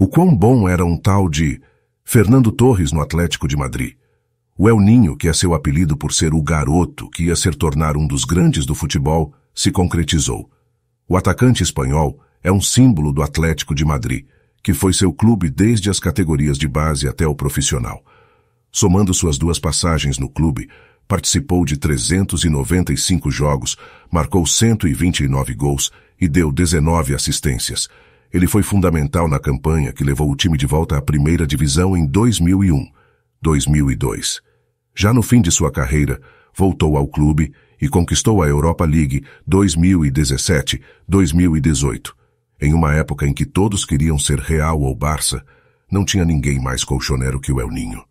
O quão bom era um tal de Fernando Torres no Atlético de Madrid. O El Ninho, que é seu apelido por ser o garoto que ia ser tornar um dos grandes do futebol, se concretizou. O atacante espanhol é um símbolo do Atlético de Madrid, que foi seu clube desde as categorias de base até o profissional. Somando suas duas passagens no clube, participou de 395 jogos, marcou 129 gols e deu 19 assistências. Ele foi fundamental na campanha que levou o time de volta à primeira divisão em 2001, 2002. Já no fim de sua carreira, voltou ao clube e conquistou a Europa League 2017-2018. Em uma época em que todos queriam ser Real ou Barça, não tinha ninguém mais colchonero que o El Ninho.